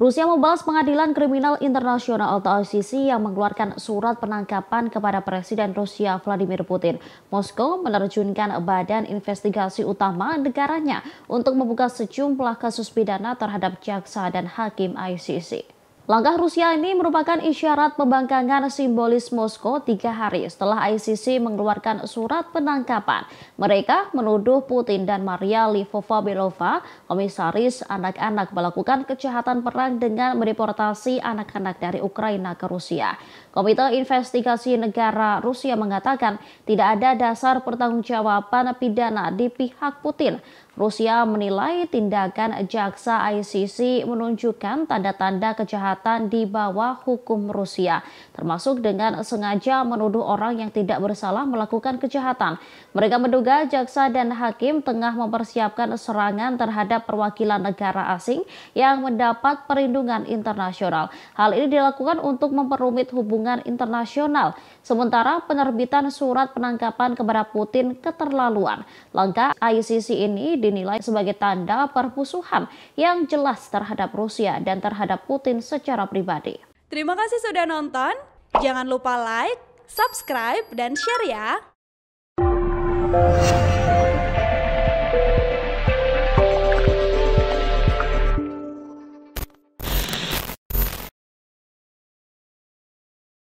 Rusia membalas pengadilan kriminal internasional atau ICC yang mengeluarkan surat penangkapan kepada Presiden Rusia Vladimir Putin. Moskow menerjunkan badan investigasi utama negaranya untuk membuka sejumlah kasus pidana terhadap jaksa dan hakim ICC. Langkah Rusia ini merupakan isyarat pembangkangan simbolis Moskow tiga hari setelah ICC mengeluarkan surat penangkapan. Mereka menuduh Putin dan Maria Livova Belova, komisaris anak-anak, melakukan kejahatan perang dengan mendeportasi anak-anak dari Ukraina ke Rusia. Komite Investigasi Negara Rusia mengatakan tidak ada dasar pertanggungjawaban pidana di pihak Putin. Rusia menilai tindakan jaksa ICC menunjukkan tanda-tanda kejahatan di bawah hukum Rusia, termasuk dengan sengaja menuduh orang yang tidak bersalah melakukan kejahatan. Mereka menduga jaksa dan hakim tengah mempersiapkan serangan terhadap perwakilan negara asing yang mendapat perlindungan internasional. Hal ini dilakukan untuk memperumit hubungan internasional. Sementara penerbitan surat penangkapan kepada Putin keterlaluan. Langkah ICC ini di dinilai sebagai tanda permusuhan yang jelas terhadap Rusia dan terhadap Putin secara pribadi. Terima kasih sudah nonton. Jangan lupa like, subscribe, dan share ya.